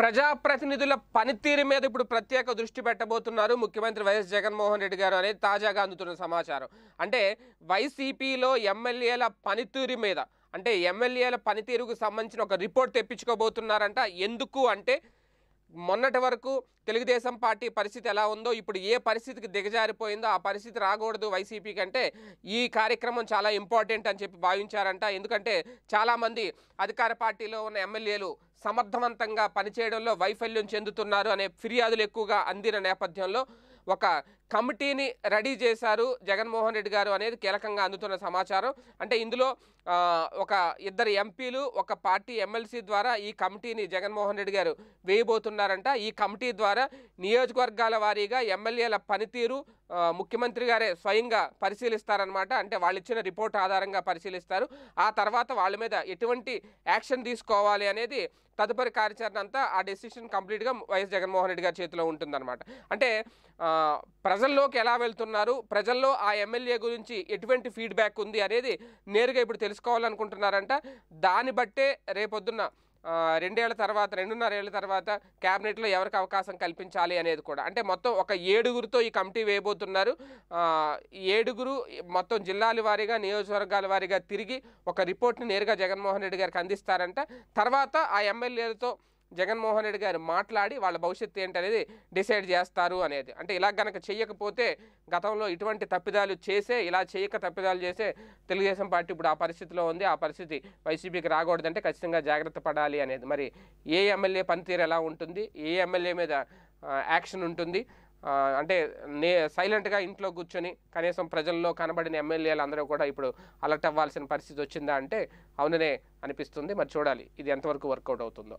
ప్రజాప్రతినిధుల పనితీరు మీద ఇప్పుడు ప్రత్యేక దృష్టి పెట్టబోతున్నారు ముఖ్యమంత్రి వైఎస్ జగన్మోహన్ రెడ్డి గారు అనేది తాజాగా అందుతున్న సమాచారం అంటే వైసీపీలో ఎమ్మెల్యేల పనితీరు మీద అంటే ఎమ్మెల్యేల పనితీరుకు సంబంధించిన ఒక రిపోర్ట్ తెప్పించుకోబోతున్నారంట ఎందుకు అంటే మొన్నటి వరకు తెలుగుదేశం పార్టీ పరిస్థితి ఎలా ఉందో ఇప్పుడు ఏ పరిస్థితికి దిగజారిపోయిందో ఆ పరిస్థితి రాకూడదు వైసీపీ కంటే ఈ కార్యక్రమం చాలా ఇంపార్టెంట్ అని చెప్పి భావించారంట ఎందుకంటే చాలామంది అధికార పార్టీలో ఉన్న ఎమ్మెల్యేలు సమర్థవంతంగా పనిచేయడంలో వైఫల్యం చెందుతున్నారు అనే ఫిర్యాదులు ఎక్కువగా అందిన నేపథ్యంలో ఒక కమిటీని రెడీ చేశారు జగన్మోహన్ రెడ్డి గారు అనేది కీలకంగా అందుతున్న సమాచారం అంటే ఇందులో ఒక ఇద్దరు ఎంపీలు ఒక పార్టీ ఎమ్మెల్సీ ద్వారా ఈ కమిటీని జగన్మోహన్ రెడ్డి గారు వేయబోతున్నారంట ఈ కమిటీ ద్వారా నియోజకవర్గాల వారీగా ఎమ్మెల్యేల పనితీరు ముఖ్యమంత్రి గారే స్వయంగా పరిశీలిస్తారనమాట అంటే వాళ్ళు ఇచ్చిన రిపోర్ట్ ఆధారంగా పరిశీలిస్తారు ఆ తర్వాత వాళ్ళ మీద ఎటువంటి యాక్షన్ తీసుకోవాలి అనేది తదుపరి కార్యాచరణ అంతా ఆ డెసిషన్ కంప్లీట్గా వైఎస్ జగన్మోహన్ రెడ్డి గారి చేతిలో ఉంటుందన్నమాట అంటే ప్రజ ప్రజల్లోకి ఎలా వెళ్తున్నారు ప్రజల్లో ఆ ఎమ్మెల్యే గురించి ఎటువంటి ఫీడ్బ్యాక్ ఉంది అనేది నేరుగా ఇప్పుడు తెలుసుకోవాలనుకుంటున్నారంట దాన్ని బట్టే రేపొద్దున్న రెండేళ్ల తర్వాత రెండున్నరేళ్ల తర్వాత క్యాబినెట్లో ఎవరికి అవకాశం కల్పించాలి అనేది కూడా అంటే మొత్తం ఒక ఏడుగురితో ఈ కమిటీ వేయబోతున్నారు ఏడుగురు మొత్తం జిల్లాల వారీగా నియోజకవర్గాల వారీగా తిరిగి ఒక రిపోర్ట్ని నేరుగా జగన్మోహన్ రెడ్డి గారికి అందిస్తారంట తర్వాత ఆ ఎమ్మెల్యేలతో జగన్మోహన్ రెడ్డి గారు మాట్లాడి వాళ్ళ భవిష్యత్తు ఏంటనేది డిసైడ్ చేస్తారు అనేది అంటే ఇలా గనక చేయకపోతే గతంలో ఇటువంటి తప్పిదాలు చేసే ఇలా చేయక తప్పిదాలు చేసే తెలుగుదేశం పార్టీ ఇప్పుడు ఆ పరిస్థితిలో ఉంది ఆ పరిస్థితి వైసీపీకి రాకూడదంటే ఖచ్చితంగా జాగ్రత్త పడాలి అనేది మరి ఏ ఎమ్మెల్యే పనితీరు ఎలా ఉంటుంది ఏ ఎమ్మెల్యే మీద యాక్షన్ ఉంటుంది అంటే నే సైలెంట్గా ఇంట్లో కూర్చొని కనీసం ప్రజల్లో కనబడిన ఎమ్మెల్యేలు అందరూ కూడా ఇప్పుడు అలర్ట్ అవ్వాల్సిన పరిస్థితి వచ్చిందా అంటే అవుననే అనిపిస్తుంది మరి చూడాలి ఇది ఎంతవరకు వర్కౌట్ అవుతుందో